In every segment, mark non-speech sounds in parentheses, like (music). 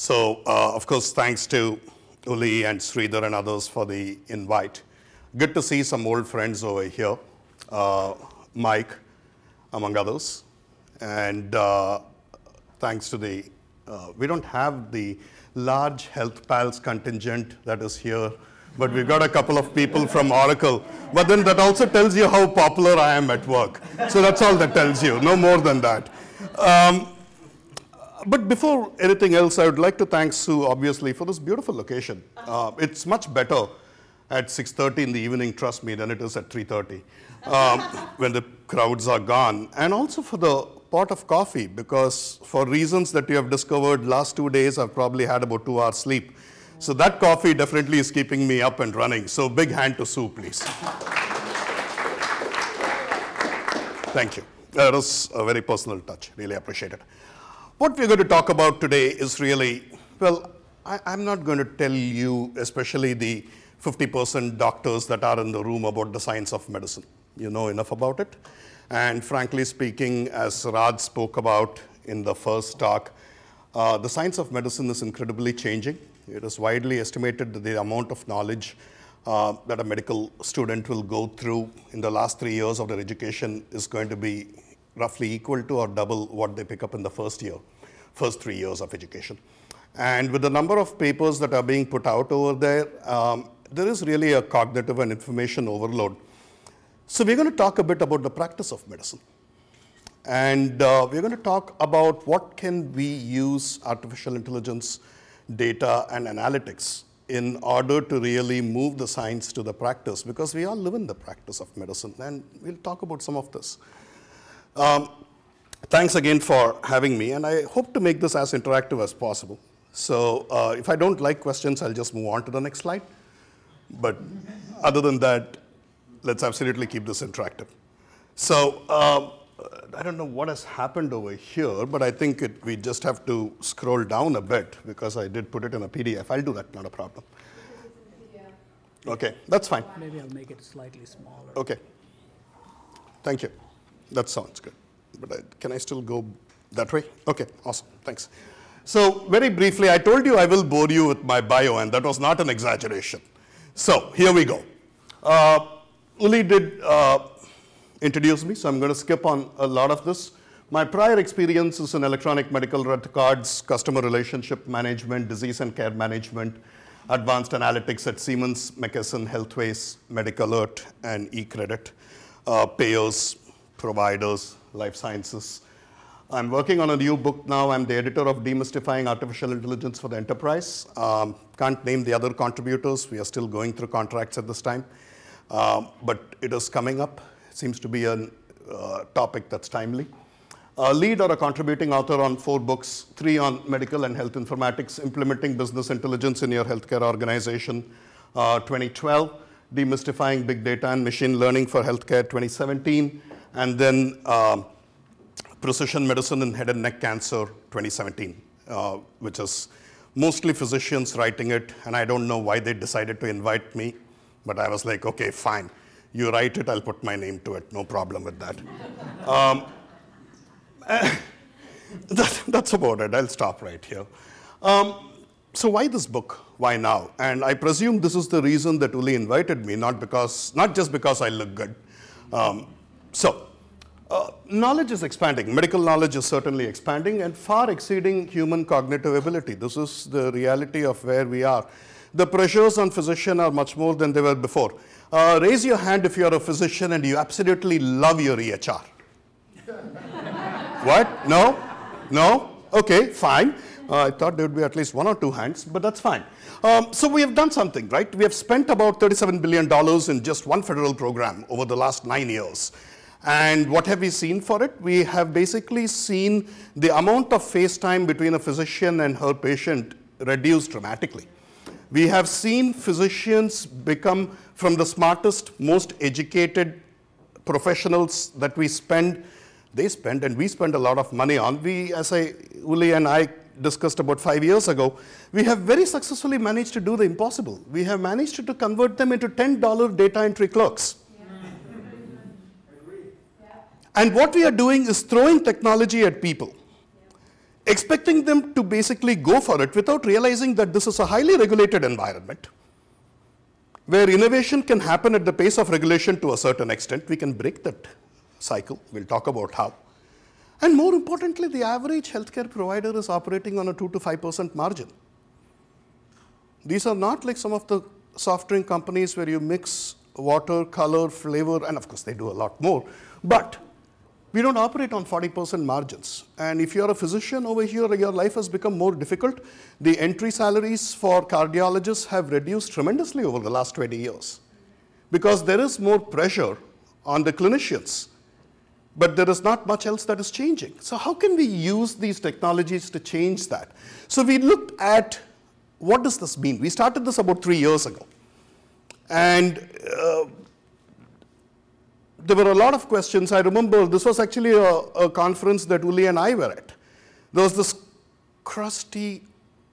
So, uh, of course, thanks to Uli and Sridhar and others for the invite. Good to see some old friends over here, uh, Mike, among others. And uh, thanks to the, uh, we don't have the large Health Pals contingent that is here, but we've got a couple of people from Oracle. But then that also tells you how popular I am at work. So that's all that tells you, no more than that. Um, but before anything else, I would like to thank Sue, obviously, for this beautiful location. Uh, it's much better at 6.30 in the evening, trust me, than it is at 3.30 um, uh, (laughs) when the crowds are gone. And also for the pot of coffee, because for reasons that you have discovered last two days, I've probably had about two hours sleep. So that coffee definitely is keeping me up and running. So big hand to Sue, please. Thank you. That was a very personal touch. Really appreciate it. What we're going to talk about today is really, well, I, am not going to tell you, especially the 50% doctors that are in the room about the science of medicine. You know enough about it. And frankly speaking, as Raj spoke about in the first talk, uh, the science of medicine is incredibly changing. It is widely estimated that the amount of knowledge uh, that a medical student will go through in the last three years of their education is going to be roughly equal to or double what they pick up in the first year, first three years of education. And with the number of papers that are being put out over there, um, there is really a cognitive and information overload. So we're going to talk a bit about the practice of medicine. And uh, we're going to talk about what can we use artificial intelligence data and analytics in order to really move the science to the practice because we all live in the practice of medicine and we'll talk about some of this. Um, thanks again for having me, and I hope to make this as interactive as possible. So uh, if I don't like questions, I'll just move on to the next slide. But other than that, let's absolutely keep this interactive. So um, I don't know what has happened over here, but I think it, we just have to scroll down a bit because I did put it in a PDF. I'll do that, not a problem. Okay, that's fine. Maybe I'll make it slightly smaller. Okay. Thank you. That sounds good. But I, can I still go that way? Okay, awesome, thanks. So very briefly, I told you I will bore you with my bio, and that was not an exaggeration. So here we go. Uh, Uli did uh, introduce me, so I'm going to skip on a lot of this. My prior experience is in electronic medical records, customer relationship management, disease and care management, advanced analytics at Siemens, McKesson, Healthways, Medical Alert, and eCredit, uh, payers, providers, life sciences. I'm working on a new book now. I'm the editor of Demystifying Artificial Intelligence for the Enterprise. Um, can't name the other contributors. We are still going through contracts at this time. Um, but it is coming up. It seems to be a uh, topic that's timely. A lead or a contributing author on four books, three on medical and health informatics, implementing business intelligence in your healthcare organization, uh, 2012. Demystifying Big Data and Machine Learning for Healthcare 2017, and then uh, Precision Medicine in Head and Neck Cancer 2017, uh, which is mostly physicians writing it, and I don't know why they decided to invite me, but I was like, okay, fine. You write it, I'll put my name to it. No problem with that. um, (laughs) that that's about it. I'll stop right here. Um, so why this book? Why now? And I presume this is the reason that Uli invited me, not because, not just because I look good. Um, so uh, knowledge is expanding. Medical knowledge is certainly expanding and far exceeding human cognitive ability. This is the reality of where we are. The pressures on physician are much more than they were before. Uh, raise your hand if you're a physician and you absolutely love your EHR. (laughs) what? No? No? Okay, fine. Uh, I thought there would be at least one or two hands, but that's fine. Um, so we have done something, right? We have spent about $37 billion in just one federal program over the last nine years. And what have we seen for it? We have basically seen the amount of face time between a physician and her patient reduced dramatically. We have seen physicians become from the smartest, most educated professionals that we spend, they spend and we spend a lot of money on. We, as I, Uli and I discussed about five years ago, we have very successfully managed to do the impossible. We have managed to convert them into $10 data entry clerks. And what we are doing is throwing technology at people, expecting them to basically go for it without realizing that this is a highly regulated environment where innovation can happen at the pace of regulation to a certain extent. We can break that cycle. We'll talk about how. And more importantly, the average healthcare provider is operating on a 2 to 5% margin. These are not like some of the soft drink companies where you mix water, color, flavor, and of course they do a lot more. But we don't operate on 40% margins. And if you're a physician over here, your life has become more difficult. The entry salaries for cardiologists have reduced tremendously over the last 20 years because there is more pressure on the clinicians but there is not much else that is changing. So how can we use these technologies to change that? So we looked at what does this mean? We started this about three years ago. And uh, there were a lot of questions. I remember this was actually a, a conference that Uli and I were at. There was this crusty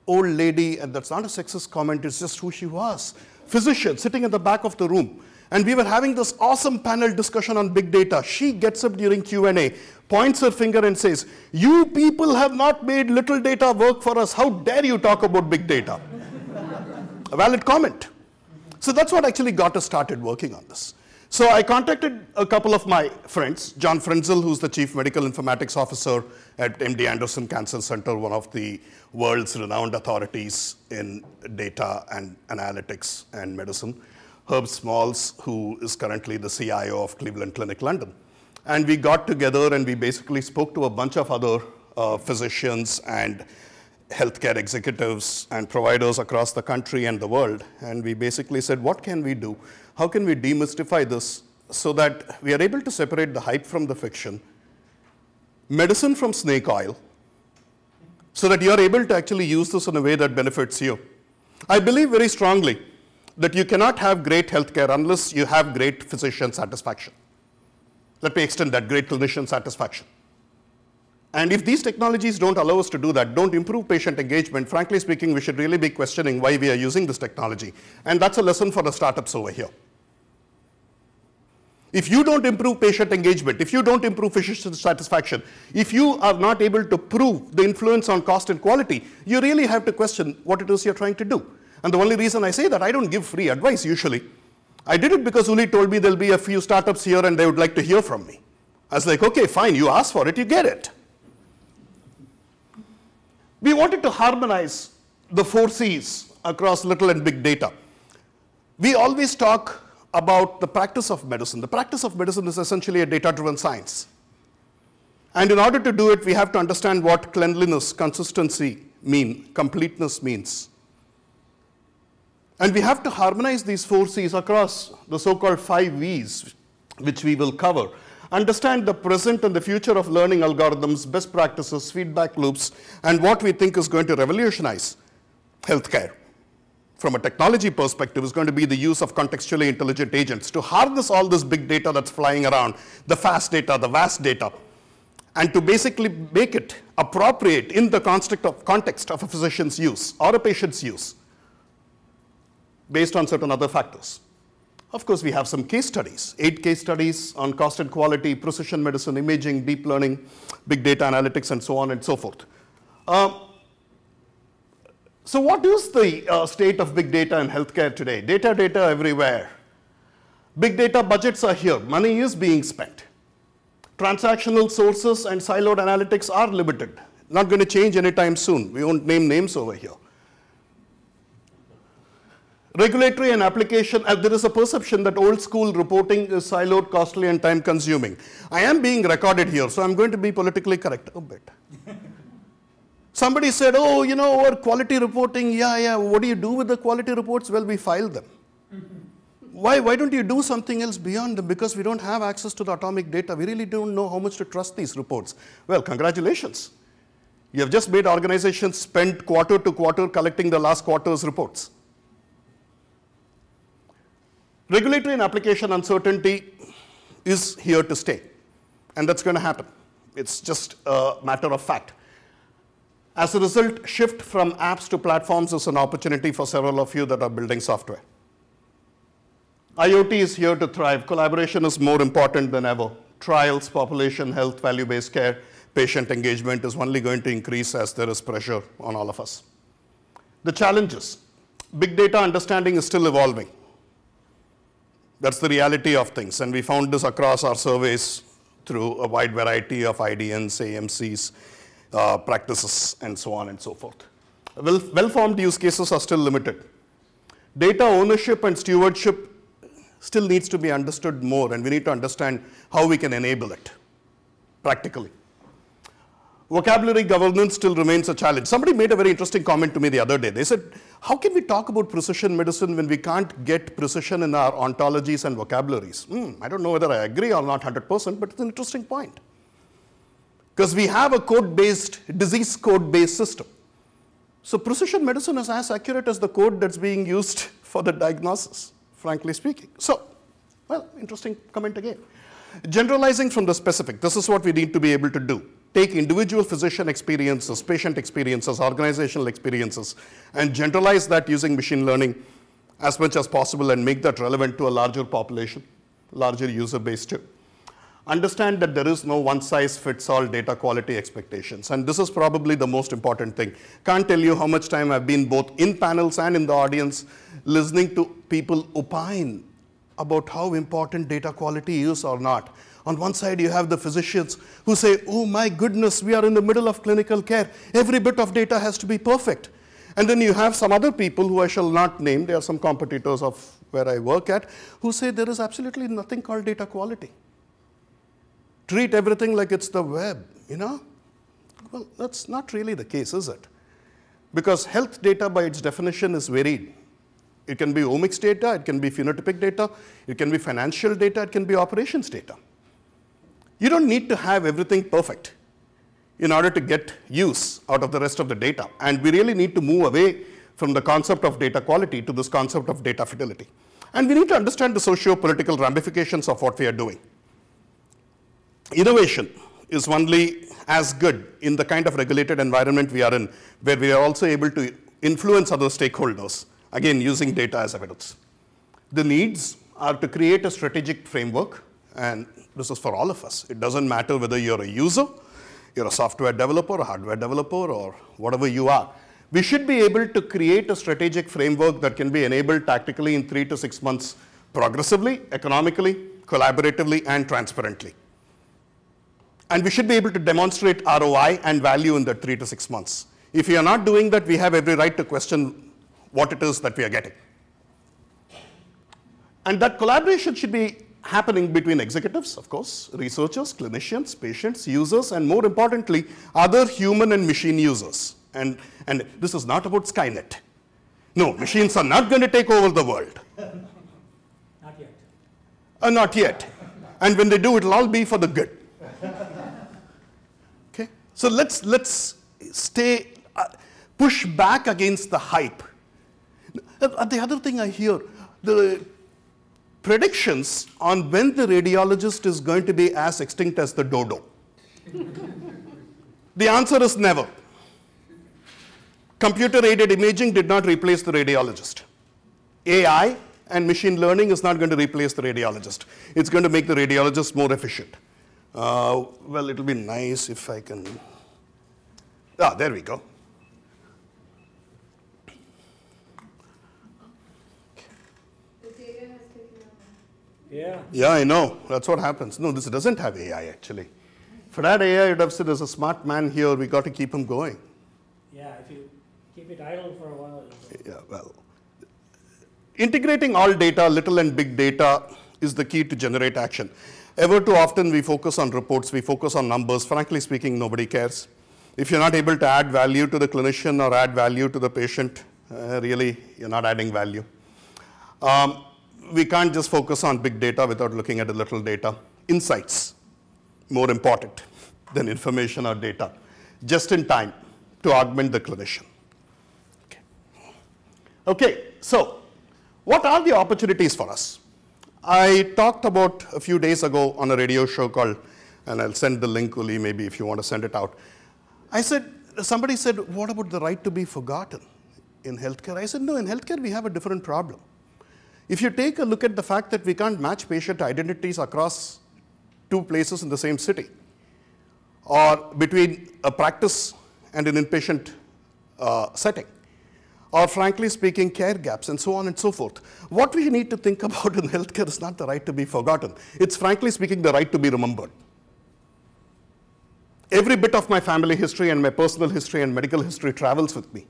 old lady, and that's not a sexist comment, it's just who she was, physician sitting at the back of the room and we were having this awesome panel discussion on big data. She gets up during Q&A, points her finger and says, you people have not made little data work for us. How dare you talk about big data? A valid comment. So that's what actually got us started working on this. So I contacted a couple of my friends, John Frenzel, who's the chief medical informatics officer at MD Anderson Cancer Center, one of the world's renowned authorities in data and analytics and medicine. Herb Smalls, who is currently the CIO of Cleveland Clinic London. And we got together and we basically spoke to a bunch of other uh, physicians and healthcare executives and providers across the country and the world. And we basically said, what can we do? How can we demystify this so that we are able to separate the hype from the fiction, medicine from snake oil, so that you're able to actually use this in a way that benefits you. I believe very strongly that you cannot have great healthcare unless you have great physician satisfaction. Let me extend that, great clinician satisfaction. And if these technologies don't allow us to do that, don't improve patient engagement, frankly speaking, we should really be questioning why we are using this technology. And that's a lesson for the startups over here. If you don't improve patient engagement, if you don't improve physician satisfaction, if you are not able to prove the influence on cost and quality, you really have to question what it is you're trying to do. And the only reason I say that, I don't give free advice usually. I did it because Uli told me there'll be a few startups here and they would like to hear from me. I was like, okay, fine, you ask for it, you get it. We wanted to harmonize the four C's across little and big data. We always talk about the practice of medicine. The practice of medicine is essentially a data-driven science. And in order to do it, we have to understand what cleanliness, consistency mean, completeness means. And we have to harmonize these four C's across the so-called five V's, which we will cover. Understand the present and the future of learning algorithms, best practices, feedback loops, and what we think is going to revolutionize healthcare from a technology perspective is going to be the use of contextually intelligent agents to harness all this big data that's flying around, the fast data, the vast data, and to basically make it appropriate in the context of, context of a physician's use or a patient's use based on certain other factors. Of course, we have some case studies, eight case studies on cost and quality, precision medicine, imaging, deep learning, big data analytics, and so on and so forth. Um, so what is the uh, state of big data in healthcare today? Data, data everywhere. Big data budgets are here. Money is being spent. Transactional sources and siloed analytics are limited. Not going to change anytime soon. We won't name names over here. Regulatory and application, uh, there is a perception that old school reporting is siloed, costly and time consuming. I am being recorded here, so I'm going to be politically correct a bit. (laughs) Somebody said, oh, you know, our quality reporting, yeah, yeah, what do you do with the quality reports? Well, we file them. (laughs) why, why don't you do something else beyond them? Because we don't have access to the atomic data. We really don't know how much to trust these reports. Well, congratulations. You have just made organizations spend quarter to quarter collecting the last quarter's reports. Regulatory and application uncertainty is here to stay, and that's going to happen. It's just a matter of fact. As a result, shift from apps to platforms is an opportunity for several of you that are building software. IoT is here to thrive. Collaboration is more important than ever. Trials, population health, value-based care, patient engagement is only going to increase as there is pressure on all of us. The challenges. Big data understanding is still evolving. That's the reality of things. And we found this across our surveys through a wide variety of IDNs, AMCs, uh, practices, and so on and so forth. Well-formed use cases are still limited. Data ownership and stewardship still needs to be understood more, and we need to understand how we can enable it practically vocabulary governance still remains a challenge. Somebody made a very interesting comment to me the other day. They said, how can we talk about precision medicine when we can't get precision in our ontologies and vocabularies? Mm, I don't know whether I agree or not 100%, but it's an interesting point. Because we have a code-based, disease code-based system. So precision medicine is as accurate as the code that's being used (laughs) for the diagnosis, frankly speaking. So, well, interesting comment again. Generalizing from the specific, this is what we need to be able to do take individual physician experiences, patient experiences, organizational experiences, and generalize that using machine learning as much as possible and make that relevant to a larger population, larger user base too. Understand that there is no one-size-fits-all data quality expectations, and this is probably the most important thing. Can't tell you how much time I've been both in panels and in the audience listening to people opine about how important data quality is or not. On one side, you have the physicians who say, oh my goodness, we are in the middle of clinical care. Every bit of data has to be perfect. And then you have some other people who I shall not name, they are some competitors of where I work at, who say there is absolutely nothing called data quality. Treat everything like it's the web, you know? Well, that's not really the case, is it? Because health data by its definition is varied. It can be omics data, it can be phenotypic data, it can be financial data, it can be operations data. You don't need to have everything perfect in order to get use out of the rest of the data. And we really need to move away from the concept of data quality to this concept of data fidelity. And we need to understand the socio-political ramifications of what we are doing. Innovation is only as good in the kind of regulated environment we are in, where we are also able to influence other stakeholders again using data as evidence. The needs are to create a strategic framework and this is for all of us. It doesn't matter whether you're a user, you're a software developer, a hardware developer or whatever you are. We should be able to create a strategic framework that can be enabled tactically in three to six months progressively, economically, collaboratively and transparently. And we should be able to demonstrate ROI and value in that three to six months. If we are not doing that, we have every right to question what it is that we are getting. And that collaboration should be happening between executives, of course, researchers, clinicians, patients, users, and more importantly, other human and machine users. And, and this is not about Skynet. No, machines are not going to take over the world. Not yet. Uh, not yet. And when they do, it'll all be for the good. Okay? So let's, let's stay, uh, push back against the hype and the other thing I hear, the predictions on when the radiologist is going to be as extinct as the dodo. (laughs) the answer is never. Computer-aided imaging did not replace the radiologist. AI and machine learning is not going to replace the radiologist. It's going to make the radiologist more efficient. Uh, well, it'll be nice if I can, ah, there we go. Yeah. Yeah, I know. That's what happens. No, this doesn't have AI actually. For that AI, you'd have said there's a smart man here. We got to keep him going. Yeah, if you keep it idle for a while. Yeah, well, integrating all data, little and big data, is the key to generate action. Ever too often we focus on reports, we focus on numbers. Frankly speaking, nobody cares. If you're not able to add value to the clinician or add value to the patient, uh, really, you're not adding value. Um, we can't just focus on big data without looking at a little data. Insights, more important than information or data, just in time to augment the clinician. Okay, okay so what are the opportunities for us? I talked about a few days ago on a radio show called, and I'll send the link, Uli, maybe if you want to send it out. I said, somebody said, what about the right to be forgotten in healthcare? I said, no, in healthcare we have a different problem. If you take a look at the fact that we can't match patient identities across two places in the same city, or between a practice and an inpatient uh, setting, or frankly speaking, care gaps, and so on and so forth. What we need to think (laughs) about in healthcare is not the right to be forgotten. It's frankly speaking the right to be remembered. Every bit of my family history and my personal history and medical history travels with me.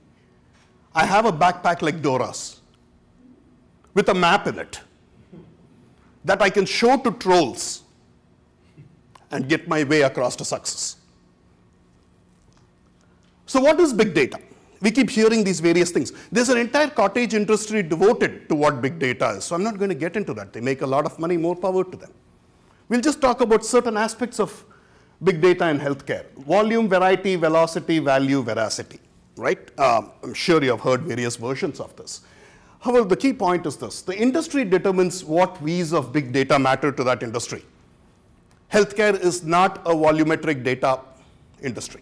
I have a backpack like Dora's with a map in it that I can show to trolls and get my way across to success. So what is big data? We keep hearing these various things. There's an entire cottage industry devoted to what big data is. So I'm not going to get into that. They make a lot of money, more power to them. We'll just talk about certain aspects of big data in healthcare. Volume, variety, velocity, value, veracity, right? Um, I'm sure you have heard various versions of this. However, the key point is this. The industry determines what ways of big data matter to that industry. Healthcare is not a volumetric data industry.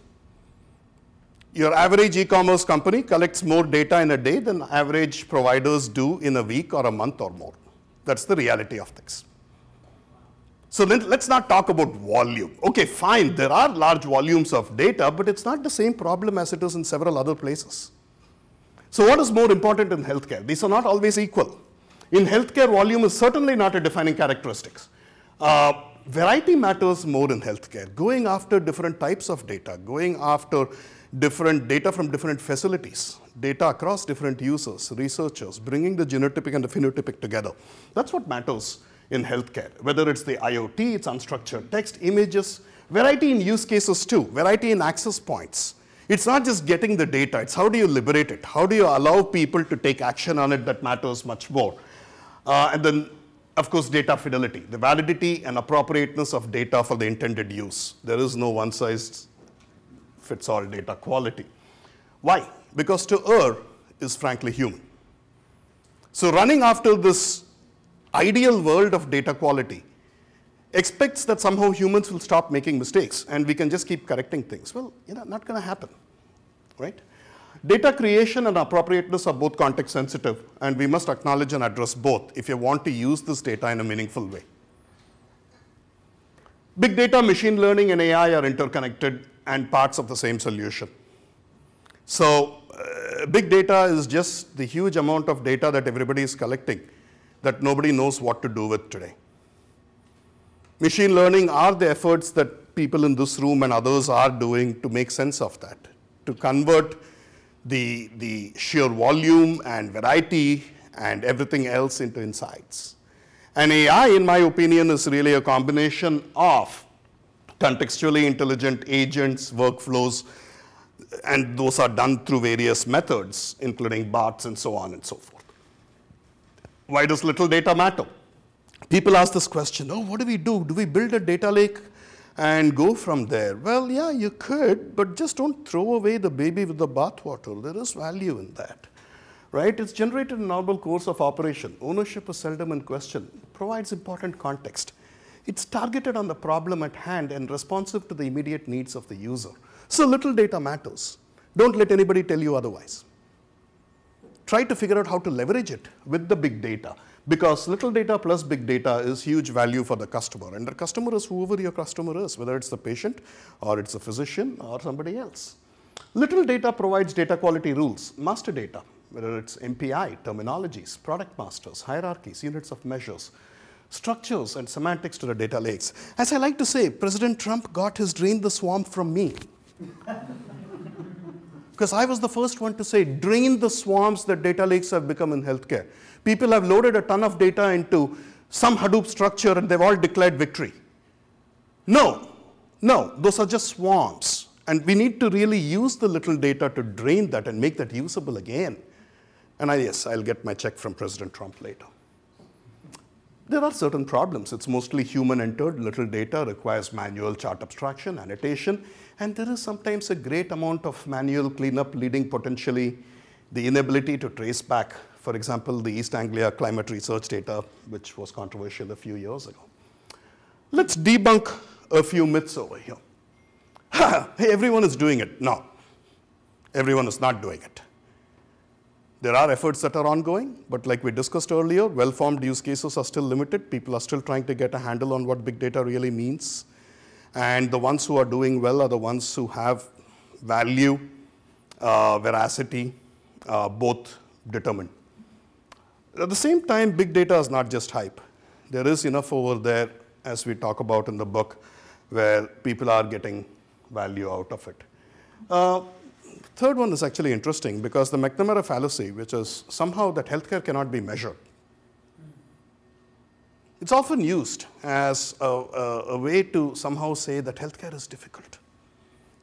Your average e-commerce company collects more data in a day than average providers do in a week or a month or more. That's the reality of things. So then let's not talk about volume. Okay, fine, there are large volumes of data, but it's not the same problem as it is in several other places. So what is more important in healthcare? These are not always equal. In healthcare, volume is certainly not a defining characteristic. Uh, variety matters more in healthcare. Going after different types of data, going after different data from different facilities, data across different users, researchers, bringing the genotypic and the phenotypic together. That's what matters in healthcare, whether it's the IoT, it's unstructured text, images, variety in use cases too, variety in access points, it's not just getting the data, it's how do you liberate it? How do you allow people to take action on it that matters much more? Uh, and then, of course, data fidelity, the validity and appropriateness of data for the intended use. There is no one size fits all data quality. Why? Because to err is frankly human. So running after this ideal world of data quality expects that somehow humans will stop making mistakes and we can just keep correcting things. Well, you know, not going to happen, right? Data creation and appropriateness are both context sensitive and we must acknowledge and address both if you want to use this data in a meaningful way. Big data, machine learning and AI are interconnected and parts of the same solution. So uh, big data is just the huge amount of data that everybody is collecting that nobody knows what to do with today machine learning are the efforts that people in this room and others are doing to make sense of that, to convert the, the sheer volume and variety and everything else into insights. And AI, in my opinion, is really a combination of contextually intelligent agents, workflows, and those are done through various methods, including bots and so on and so forth. Why does little data matter? People ask this question, oh, what do we do? Do we build a data lake and go from there? Well, yeah, you could, but just don't throw away the baby with the bathwater. There is value in that, right? It's generated in normal course of operation. Ownership is seldom in question. It provides important context. It's targeted on the problem at hand and responsive to the immediate needs of the user. So little data matters. Don't let anybody tell you otherwise. Try to figure out how to leverage it with the big data because little data plus big data is huge value for the customer. And the customer is whoever your customer is, whether it's the patient or it's a physician or somebody else. Little data provides data quality rules, master data, whether it's MPI, terminologies, product masters, hierarchies, units of measures, structures and semantics to the data lakes. As I like to say, President Trump got his drain the swamp from me. (laughs) Because I was the first one to say, drain the swamps that data lakes have become in healthcare. People have loaded a ton of data into some Hadoop structure and they've all declared victory. No, no, those are just swamps. And we need to really use the little data to drain that and make that usable again. And I, yes, I'll get my check from President Trump later. There are certain problems. It's mostly human entered, little data, requires manual chart abstraction, annotation, and there is sometimes a great amount of manual cleanup leading potentially the inability to trace back, for example, the East Anglia climate research data, which was controversial a few years ago. Let's debunk a few myths over here. hey, (laughs) everyone is doing it. No, everyone is not doing it. There are efforts that are ongoing, but like we discussed earlier, well-formed use cases are still limited. People are still trying to get a handle on what big data really means. And the ones who are doing well are the ones who have value, uh, veracity, uh, both determined. At the same time, big data is not just hype. There is enough over there, as we talk about in the book, where people are getting value out of it. Uh, Third one is actually interesting because the McNamara fallacy, which is somehow that healthcare cannot be measured. It's often used as a, a, a way to somehow say that healthcare is difficult.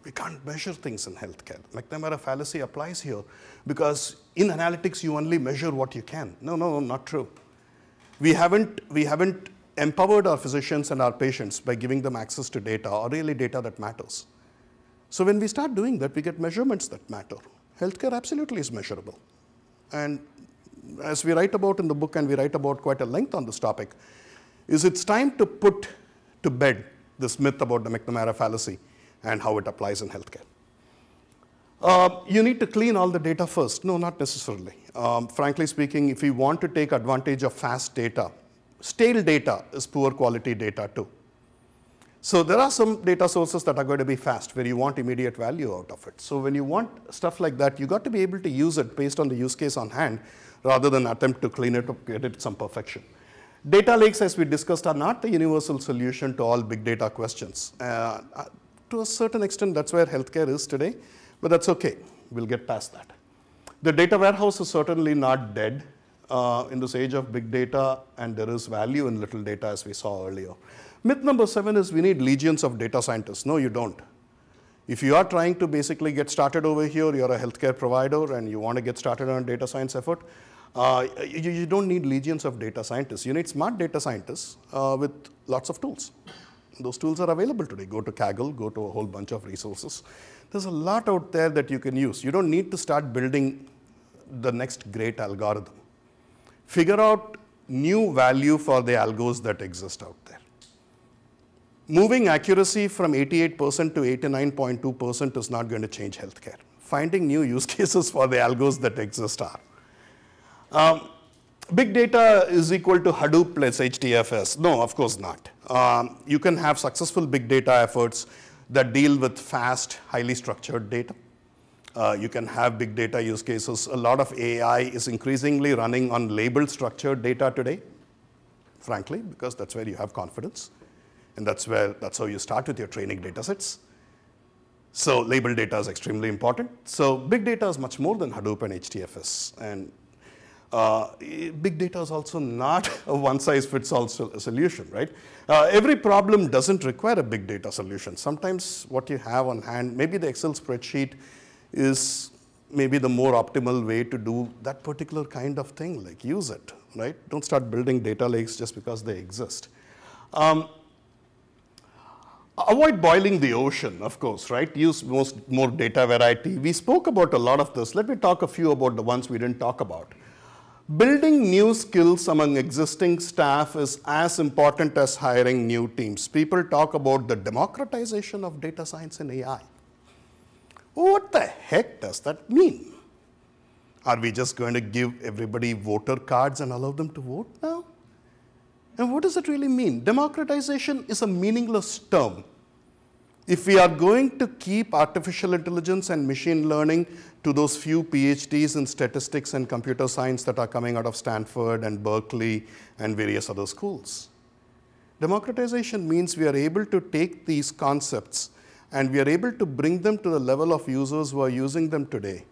We can't measure things in healthcare. McNamara fallacy applies here because in analytics you only measure what you can. No, no, no, not true. We haven't, we haven't empowered our physicians and our patients by giving them access to data or really data that matters. So when we start doing that, we get measurements that matter. Healthcare absolutely is measurable. And as we write about in the book and we write about quite a length on this topic, is it's time to put to bed this myth about the McNamara fallacy and how it applies in healthcare. Uh, you need to clean all the data first. No, not necessarily. Um, frankly speaking, if we want to take advantage of fast data, stale data is poor quality data too. So there are some data sources that are going to be fast where you want immediate value out of it. So when you want stuff like that, you got to be able to use it based on the use case on hand rather than attempt to clean it up, get it some perfection. Data lakes, as we discussed, are not the universal solution to all big data questions. Uh, uh to a certain extent, that's where healthcare is today, but that's okay. We'll get past that. The data warehouse is certainly not dead uh, in this age of big data and there is value in little data as we saw earlier. Myth number seven is we need legions of data scientists. No, you don't. If you are trying to basically get started over here, you're a healthcare provider and you want to get started on a data science effort, uh, you, you, don't need legions of data scientists. You need smart data scientists uh, with lots of tools. Those tools are available today. Go to Kaggle, go to a whole bunch of resources. There's a lot out there that you can use. You don't need to start building the next great algorithm figure out new value for the algos that exist out there. Moving accuracy from 88% to 89.2% is not going to change healthcare. Finding new use (laughs) cases for the algos that exist are. Um, big data is equal to Hadoop plus HDFS. No, of course not. Um, you can have successful big data efforts that deal with fast, highly structured data. Uh, you can have big data use cases. A lot of AI is increasingly running on labeled structured data today, frankly, because that's where you have confidence. And that's, where, that's how you start with your training data sets. So labeled data is extremely important. So big data is much more than Hadoop and HDFS, And uh, big data is also not a one-size-fits-all solution, right? Uh, every problem doesn't require a big data solution. Sometimes what you have on hand, maybe the Excel spreadsheet is maybe the more optimal way to do that particular kind of thing, like use it, right? Don't start building data lakes just because they exist. Um, avoid boiling the ocean, of course, right? Use most, more data variety. We spoke about a lot of this. Let me talk a few about the ones we didn't talk about. Building new skills among existing staff is as important as hiring new teams. People talk about the democratization of data science and AI. What the heck does that mean? Are we just going to give everybody voter cards and allow them to vote now? And what does it really mean? Democratization is a meaningless term. If we are going to keep artificial intelligence and machine learning to those few PhDs in statistics and computer science that are coming out of Stanford and Berkeley and various other schools. Democratization means we are able to take these concepts and we are able to bring them to the level of users who are using them today.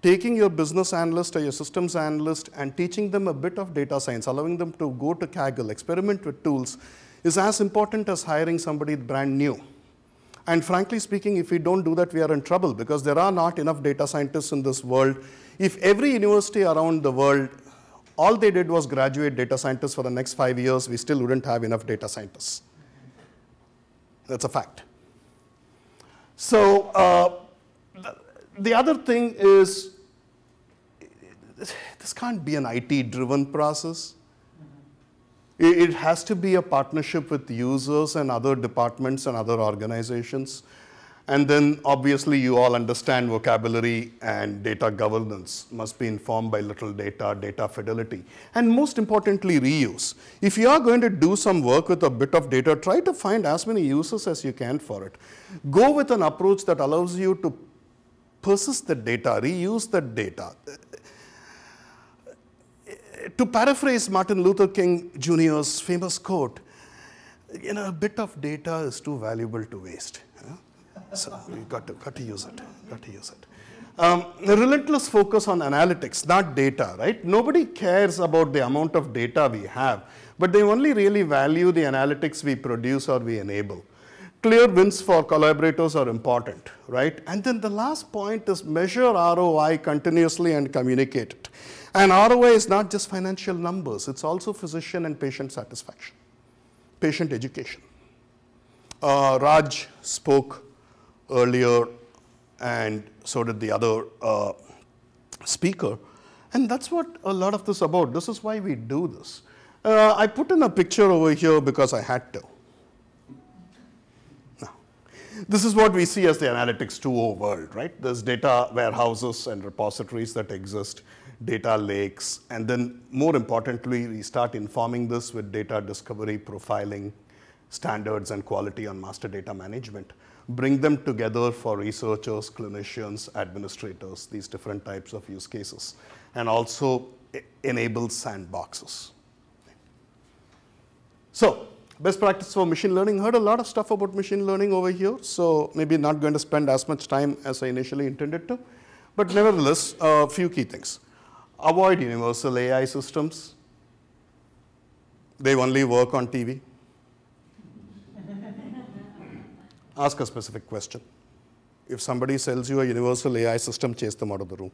Taking your business analyst or your systems analyst and teaching them a bit of data science, allowing them to go to Kaggle, experiment with tools, is as important as hiring somebody brand new. And frankly speaking, if we don't do that, we are in trouble because there are not enough data scientists in this world. If every university around the world, all they did was graduate data scientists for the next five years, we still wouldn't have enough data scientists. That's a fact. So uh, the, the other thing is this can't be an IT-driven process. It has to be a partnership with users and other departments and other organizations and then obviously you all understand vocabulary and data governance must be informed by little data, data fidelity, and most importantly reuse. If you are going to do some work with a bit of data, try to find as many uses as you can for it. Go with an approach that allows you to persist the data, reuse the data. To paraphrase Martin Luther King Jr.'s famous quote, you know, a bit of data is too valuable to waste. So you got to, got to use it, got to use it. Um, relentless focus on analytics, not data, right? Nobody cares about the amount of data we have, but they only really value the analytics we produce or we enable. Clear wins for collaborators are important, right? And then the last point is measure ROI continuously and communicate it. And ROI is not just financial numbers, it's also physician and patient satisfaction, patient education. Uh, Raj spoke earlier, and so did the other uh, speaker. And that's what a lot of this about. This is why we do this. Uh, I put in a picture over here because I had to. Now, This is what we see as the Analytics 2.0 world, right? There's data warehouses and repositories that exist, data lakes, and then more importantly, we start informing this with data discovery, profiling, standards, and quality on master data management bring them together for researchers, clinicians, administrators, these different types of use cases, and also enable sandboxes. So best practice for machine learning. Heard a lot of stuff about machine learning over here, so maybe not going to spend as much time as I initially intended to. But nevertheless, a few key things. Avoid universal AI systems. They only work on TV. ask a specific question. If somebody sells you a universal AI system, chase them out of the room.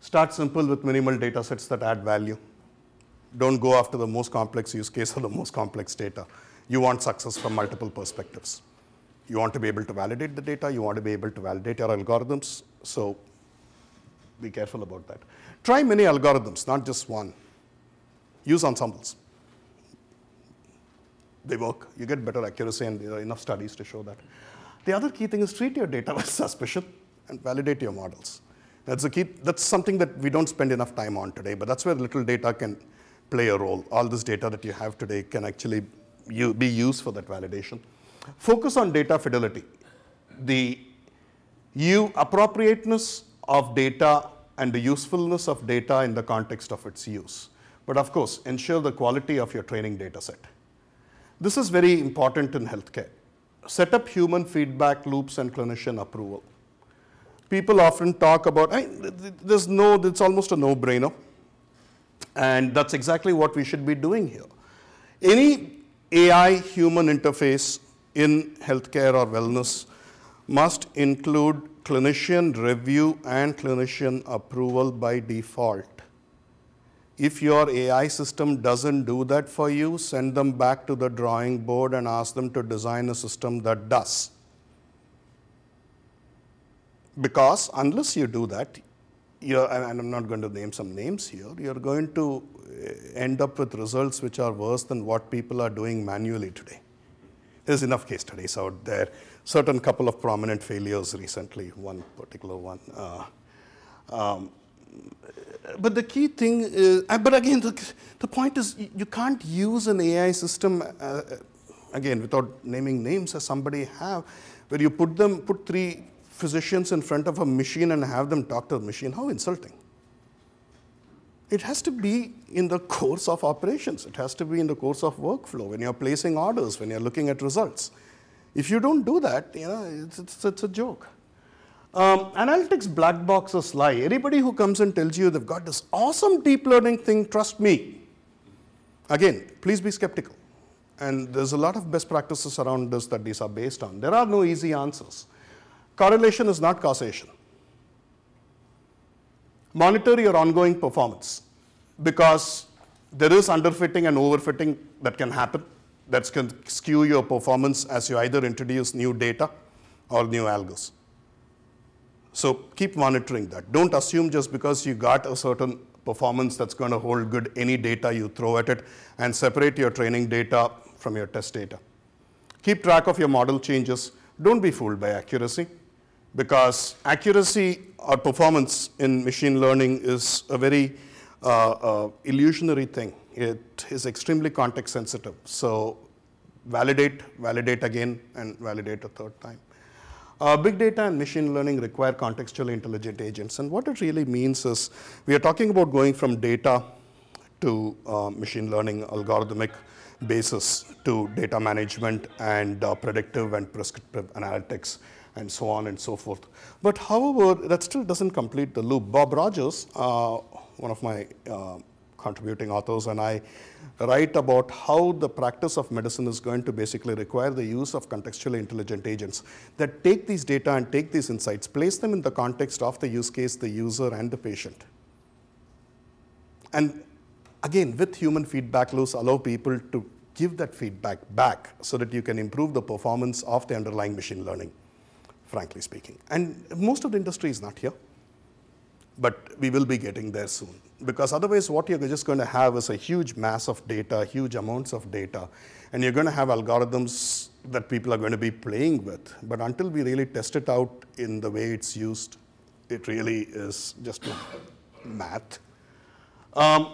Start simple with minimal data sets that add value. Don't go after the most complex use case or the most complex data. You want success from multiple perspectives. You want to be able to validate the data. You want to be able to validate your algorithms. So be careful about that. Try many algorithms, not just one. Use ensembles they work. You get better accuracy and there are enough studies to show that. The other key thing is treat your data with suspicion and validate your models. That's a key, that's something that we don't spend enough time on today, but that's where little data can play a role. All this data that you have today can actually be used for that validation. Focus on data fidelity. The you appropriateness of data and the usefulness of data in the context of its use. But of course, ensure the quality of your training data set. This is very important in healthcare. Set up human feedback loops and clinician approval. People often talk about, hey, there's no, it's almost a no-brainer. And that's exactly what we should be doing here. Any AI human interface in healthcare or wellness must include clinician review and clinician approval by default. If your AI system doesn't do that for you, send them back to the drawing board and ask them to design a system that does. Because unless you do that, you're, and I'm not going to name some names here, you're going to eh, end up with results which are worse than what people are doing manually today. There's enough case studies out there. Certain couple of prominent failures recently, one particular one. Uh, um, but the key thing is, but again, the, the point is you can't use an AI system, uh, again, without naming names as somebody have, where you put them, put three physicians in front of a machine and have them talk to the machine. How insulting. It has to be in the course of operations. It has to be in the course of workflow, when you're placing orders, when you're looking at results. If you don't do that, you know, it's, it's, it's a joke. Um, analytics black boxes lie. Anybody who comes and tells you they've got this awesome deep learning thing, trust me. Again, please be skeptical. And there's a lot of best practices around this that these are based on. There are no easy answers. Correlation is not causation. Monitor your ongoing performance because there is underfitting and overfitting that can happen that can skew your performance as you either introduce new data or new algos. So keep monitoring that. Don't assume just because you got a certain performance that's going to hold good any data you throw at it and separate your training data from your test data. Keep track of your model changes. Don't be fooled by accuracy because accuracy or performance in machine learning is a very uh, uh, illusionary thing. It is extremely context sensitive. So validate, validate again, and validate a third time. Uh, big data and machine learning require contextually intelligent agents. And what it really means is we are talking about going from data to uh, machine learning algorithmic basis to data management and uh, predictive and prescriptive analytics and so on and so forth. But however, that still doesn't complete the loop. Bob Rogers, uh, one of my uh, contributing authors and I write about how the practice of medicine is going to basically require the use of contextually intelligent agents that take these data and take these insights, place them in the context of the use case, the user, and the patient. And again, with human feedback loops, allow people to give that feedback back so that you can improve the performance of the underlying machine learning, frankly speaking. And most of the industry is not here, but we will be getting there soon because otherwise what you're just going to have is a huge mass of data, huge amounts of data, and you're going to have algorithms that people are going to be playing with. But until we really test it out in the way it's used, it really is just math. Um,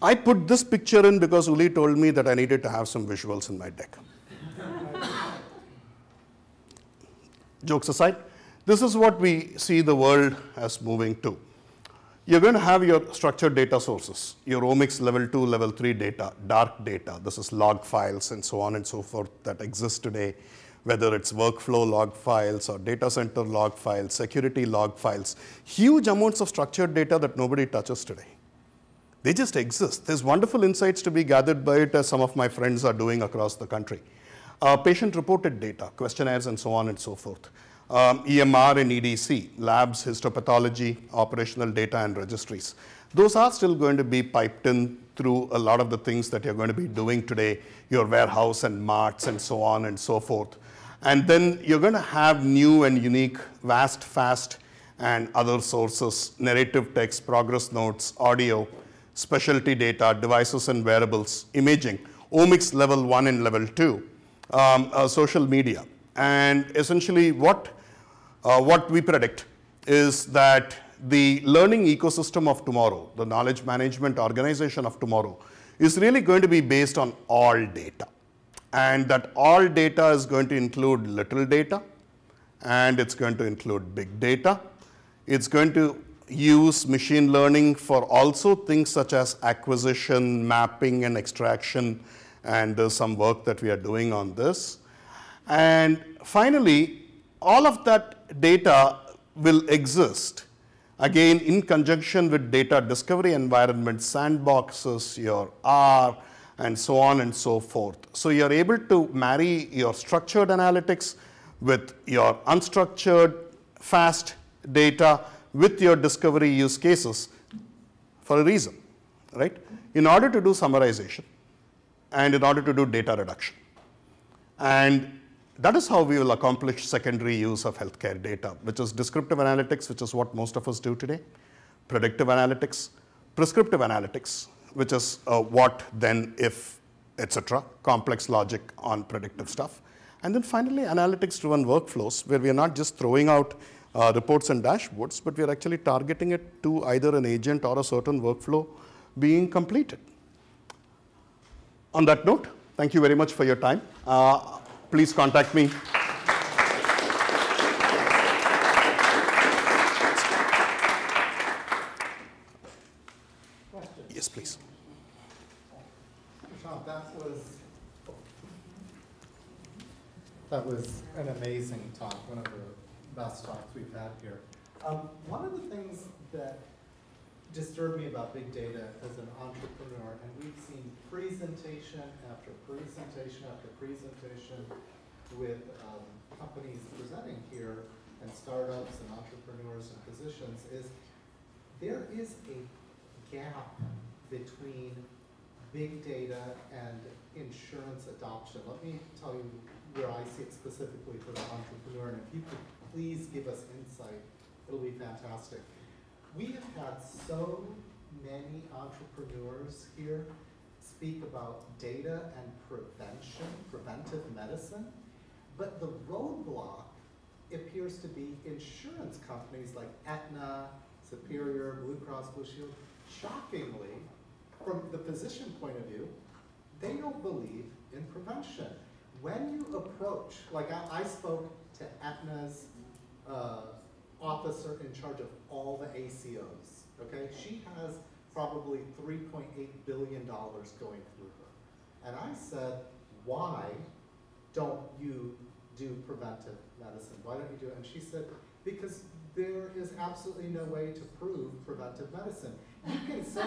I put this picture in because Uli told me that I needed to have some visuals in my deck. (laughs) Jokes aside, this is what we see the world as moving to. You're going to have your structured data sources, your omics level 2, level 3 data, dark data. This is log files and so on and so forth that exist today, whether it's workflow log files or data center log files, security log files, huge amounts of structured data that nobody touches today. They just exist. There's wonderful insights to be gathered by it as some of my friends are doing across the country. Uh, patient reported data, questionnaires and so on and so forth um, EMR and EDC, labs, histopathology, operational data and registries. Those are still going to be piped in through a lot of the things that you're going to be doing today, your warehouse and marts and so on and so forth. And then you're going to have new and unique vast, fast, and other sources, narrative text, progress notes, audio, specialty data, devices and wearables, imaging, omics level one and level two, um, uh, social media, and essentially what uh, what we predict is that the learning ecosystem of tomorrow, the knowledge management organization of tomorrow, is really going to be based on all data. And that all data is going to include little data, and it's going to include big data. It's going to use machine learning for also things such as acquisition, mapping, and extraction, and there's some work that we are doing on this. And finally, all of that data will exist again in conjunction with data discovery environment, sandboxes, your R and so on and so forth. So you're able to marry your structured analytics with your unstructured fast data with your discovery use cases for a reason, right? In order to do summarization and in order to do data reduction. And that is how we will accomplish secondary use of healthcare data, which is descriptive analytics, which is what most of us do today, predictive analytics, prescriptive analytics, which is uh, what, then, if, etc., complex logic on predictive stuff. And then finally, analytics-driven workflows, where we are not just throwing out uh, reports and dashboards, but we are actually targeting it to either an agent or a certain workflow being completed. On that note, thank you very much for your time. Uh, please contact me. Yes, please. That was, that was an amazing talk, one of the best talks we've had here. Um, one of the things that disturbed me about big data as an entrepreneur, and we've seen presentation after presentation after presentation with um, companies presenting here and startups and entrepreneurs and physicians is there is a gap between big data and insurance adoption. Let me tell you where I see it specifically for the entrepreneur, and if you could please give us insight, it'll be fantastic we have had so many entrepreneurs here speak about data and prevention, preventive medicine, but the roadblock appears to be insurance companies like Aetna, Superior, Blue Cross Blue Shield. Shockingly, from the physician point of view, they don't believe in prevention. When you approach, like I, I spoke to Aetna's uh, officer in charge of all the ACOs, okay? She has probably $3.8 billion going through her. And I said, why don't you do preventive medicine? Why don't you do it? And she said, because there is absolutely no way to prove preventive medicine. You can say,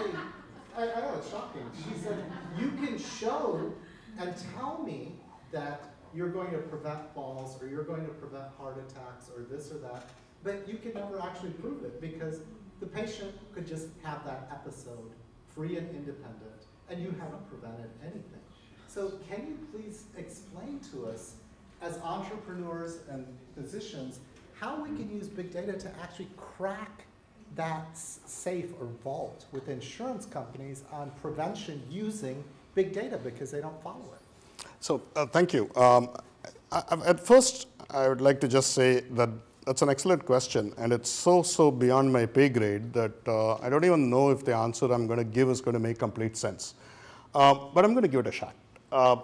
I, I know it's shocking. She said, you can show and tell me that you're going to prevent falls or you're going to prevent heart attacks or this or that, but you can never actually prove it because the patient could just have that episode free and independent, and you haven't prevented anything. So can you please explain to us, as entrepreneurs and physicians, how we can use big data to actually crack that safe or vault with insurance companies on prevention using big data because they don't follow it? So uh, thank you. Um, I, at first, I would like to just say that that's an excellent question, and it's so, so beyond my pay grade that uh, I don't even know if the answer I'm going to give is going to make complete sense. Uh, but I'm going to give it a shot. Uh,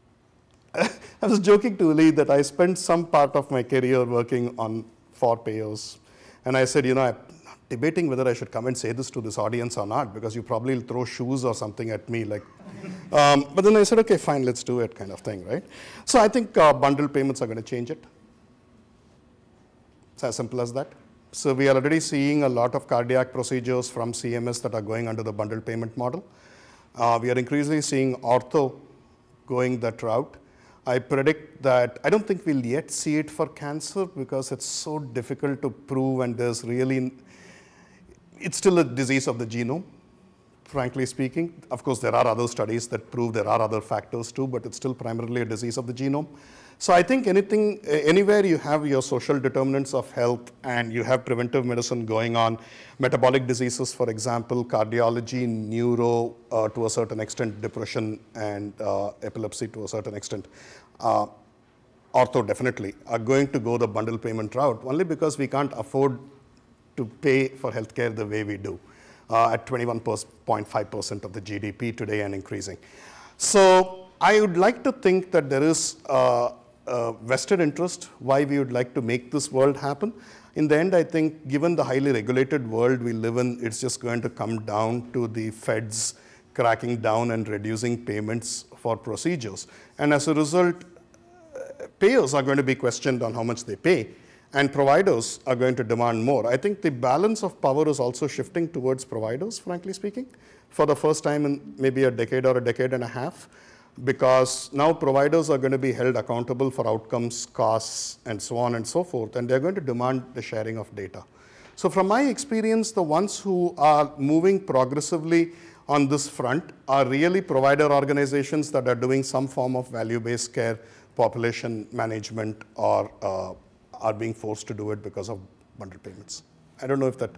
(laughs) I was joking to Lee that I spent some part of my career working on for payers, and I said, you know, I'm debating whether I should come and say this to this audience or not because you probably will throw shoes or something at me, like. Um, but then I said, okay, fine, let's do it, kind of thing, right? So I think uh, bundle payments are going to change it. It's as simple as that. So we are already seeing a lot of cardiac procedures from CMS that are going under the bundled payment model. Uh, we are increasingly seeing ortho going that route. I predict that, I don't think we'll yet see it for cancer because it's so difficult to prove and there's really, it's still a disease of the genome, frankly speaking. Of course, there are other studies that prove there are other factors too, but it's still primarily a disease of the genome. So I think anything, anywhere you have your social determinants of health and you have preventive medicine going on, metabolic diseases, for example, cardiology, neuro, uh, to a certain extent, depression and uh, epilepsy to a certain extent, uh, ortho definitely, are going to go the bundle payment route only because we can't afford to pay for healthcare the way we do uh, at 21.5% of the GDP today and increasing. So I would like to think that there is uh, uh, vested interest why we would like to make this world happen. In the end, I think given the highly regulated world we live in, it's just going to come down to the feds cracking down and reducing payments for procedures. And as a result, payers are going to be questioned on how much they pay and providers are going to demand more. I think the balance of power is also shifting towards providers, frankly speaking, for the first time in maybe a decade or a decade and a half because now providers are going to be held accountable for outcomes, costs, and so on and so forth, and they're going to demand the sharing of data. So from my experience, the ones who are moving progressively on this front are really provider organizations that are doing some form of value-based care, population management, or uh, are being forced to do it because of bundled payments. I don't know if that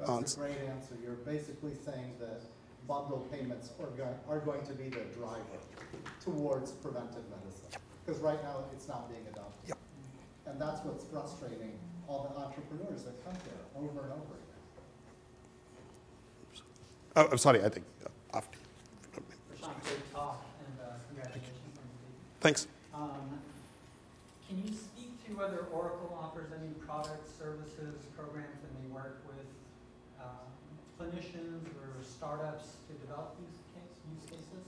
That's answers. a great answer. You're basically saying that bundle payments are, go are going to be the driver towards preventive medicine. Because right now, it's not being adopted. Yep. And that's what's frustrating all the entrepreneurs that come here over and over again. Oh, I'm sorry, I think. Uh, after. Uh, Thanks. Um, can you speak to whether Oracle offers any products, services, programs that they work with? Um, clinicians or startups to develop these case, use cases?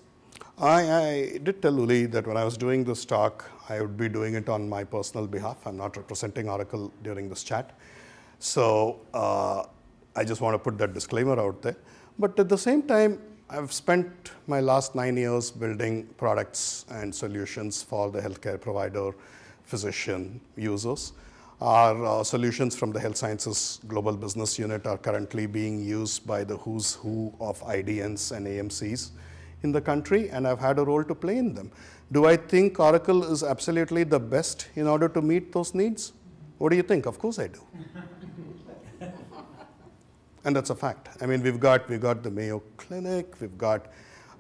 I, I, did tell Uli that when I was doing this talk, I would be doing it on my personal behalf. I'm not representing Oracle during this chat. So uh, I just want to put that disclaimer out there. But at the same time, I've spent my last nine years building products and solutions for the healthcare provider, physician, users. Our uh, solutions from the Health Sciences Global Business Unit are currently being used by the who's who of IDNs and AMCs in the country and I've had a role to play in them. Do I think Oracle is absolutely the best in order to meet those needs? What do you think? Of course I do. (laughs) and that's a fact. I mean, we've got, we've got the Mayo Clinic, we've got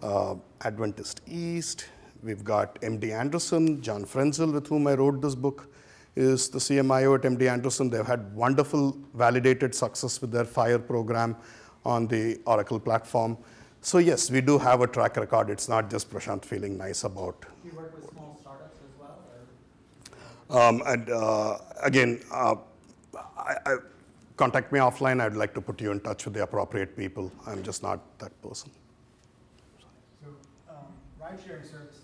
uh, Adventist East, we've got MD Anderson, John Frenzel with whom I wrote this book is the CMIO at MD Anderson. They've had wonderful validated success with their fire program on the Oracle platform. So yes, we do have a track record. It's not just Prashant feeling nice about. Do you work with small startups as well? Um, and uh, again, uh, I, I, contact me offline. I'd like to put you in touch with the appropriate people. I'm just not that person. So, um, ride-sharing service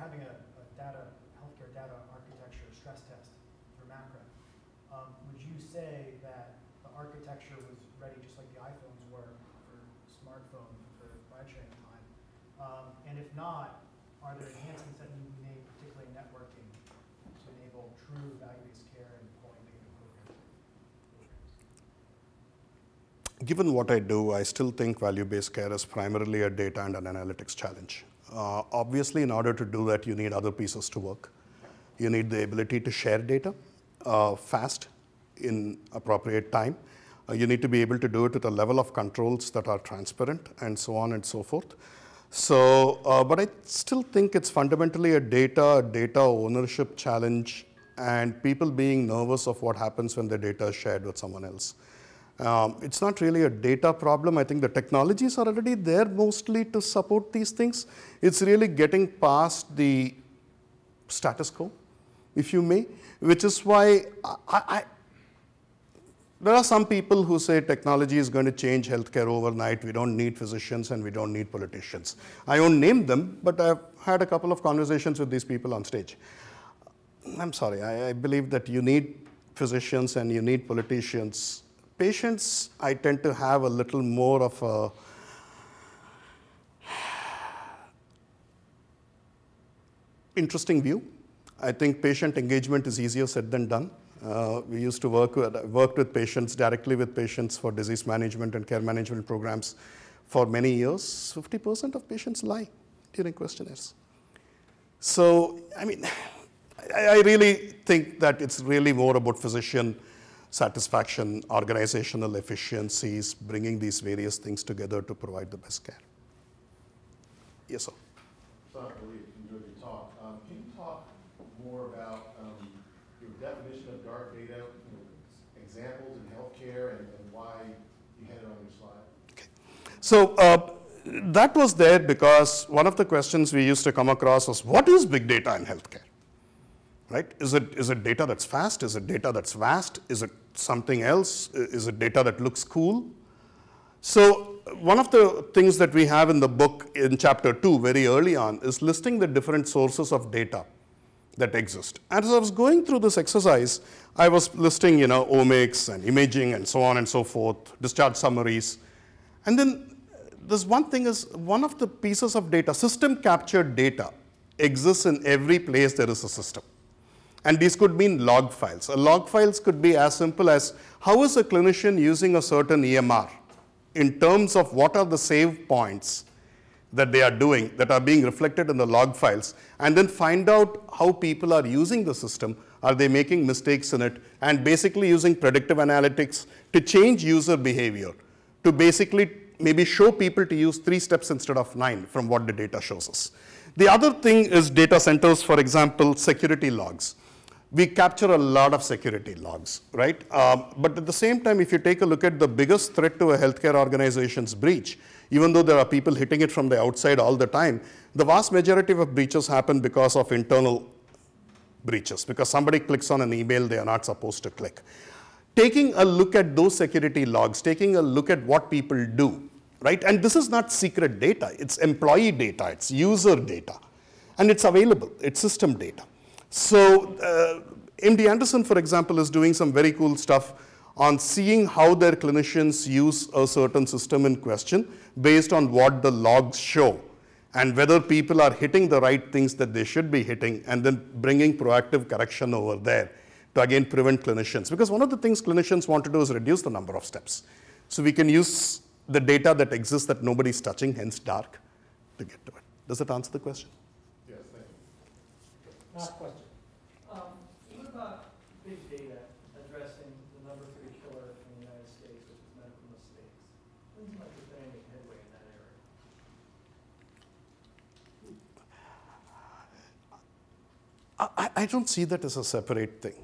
having a, a data, healthcare data architecture stress test for MACRA. Um, would you say that the architecture was ready just like the iPhones were for smartphone for ride sharing time? Um, and if not, are there enhancements that need to be made, particularly networking, to enable true value-based care and quality Given what I do, I still think value-based care is primarily a data and an analytics challenge. Uh, obviously, in order to do that, you need other pieces to work. You need the ability to share data uh, fast in appropriate time. Uh, you need to be able to do it with a level of controls that are transparent and so on and so forth. So, uh, but I still think it's fundamentally a data, data ownership challenge and people being nervous of what happens when their data is shared with someone else. Um, it's not really a data problem. I think the technologies are already there mostly to support these things. It's really getting past the status quo, if you may, which is why I, I, there are some people who say technology is going to change healthcare overnight. We don't need physicians and we don't need politicians. I won't name them, but I've had a couple of conversations with these people on stage. I'm sorry, I, I believe that you need physicians and you need politicians patients, I tend to have a little more of a interesting view. I think patient engagement is easier said than done. Uh, we used to work with, worked with patients, directly with patients for disease management and care management programs for many years. 50% of patients lie during questionnaires. So, I mean, I, I really think that it's really more about physician satisfaction, organizational efficiencies, bringing these various things together to provide the best care. Yes, sir. So I believe enjoyed your talk. Um, can you talk more about um, your definition of dark data, examples in healthcare, and, why you had it on your slide? Okay. So uh, that was there because one of the questions we used to come across was, what is big data in healthcare? right? Is it, is it data that's fast? Is it data that's vast? Is it something else? Is it data that looks cool? So one of the things that we have in the book in chapter 2 very early on is listing the different sources of data that exist. And as I was going through this exercise, I was listing, you know, omics and imaging and so on and so forth, discharge summaries. And then this one thing is one of the pieces of data, system captured data exists in every place there is a system. And these could mean log files. A log files could be as simple as how is a clinician using a certain EMR in terms of what are the save points that they are doing that are being reflected in the log files and then find out how people are using the system. Are they making mistakes in it? And basically using predictive analytics to change user behavior to basically maybe show people to use three steps instead of nine from what the data shows us. The other thing is data centers, for example, security logs we capture a lot of security logs, right? Um, but at the same time, if you take a look at the biggest threat to a healthcare organization's breach, even though there are people hitting it from the outside all the time, the vast majority of breaches happen because of internal breaches, because somebody clicks on an email they are not supposed to click. Taking a look at those security logs, taking a look at what people do, right? And this is not secret data, it's employee data, it's user data, and it's available, it's system data. So uh, MD Anderson, for example, is doing some very cool stuff on seeing how their clinicians use a certain system in question based on what the logs show and whether people are hitting the right things that they should be hitting and then bringing proactive correction over there to again prevent clinicians. Because one of the things clinicians want to do is reduce the number of steps. So we can use the data that exists that nobody's touching, hence dark, to get to it. Does that answer the question? Last question. Um, what about big data addressing the number three killer in the United States, which is medical mistakes? Things like there's been any headway in that area. I, I don't see that as a separate thing.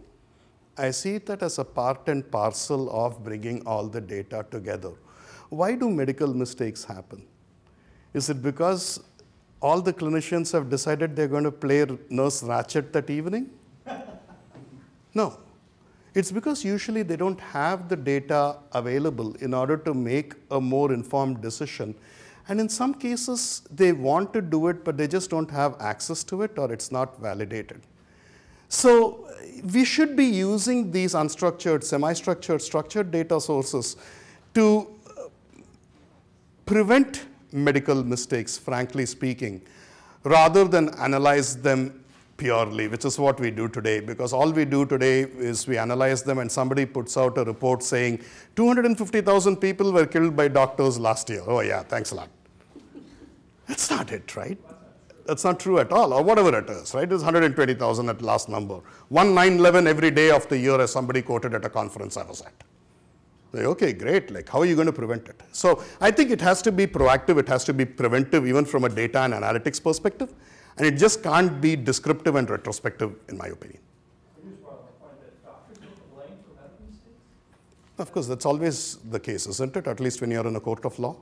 I see that as a part and parcel of bringing all the data together. Why do medical mistakes happen? Is it because all the clinicians have decided they're going to play Nurse Ratchet that evening? (laughs) no. It's because usually they don't have the data available in order to make a more informed decision. And in some cases, they want to do it, but they just don't have access to it or it's not validated. So we should be using these unstructured, semi-structured, structured data sources to uh, prevent medical mistakes, frankly speaking, rather than analyze them purely, which is what we do today. Because all we do today is we analyze them and somebody puts out a report saying 250,000 people were killed by doctors last year. Oh yeah, thanks a lot. That's not it, right? That's not true at all, or whatever it is, right? It's 120,000 at last number. One 9/11 every every day of the year, as somebody quoted at a conference I was at okay, great. Like, how are you going to prevent it? So I think it has to be proactive. It has to be preventive, even from a data and analytics perspective. And it just can't be descriptive and retrospective, in my opinion. Of course, that's always the case, isn't it? At least when you're in a court of law.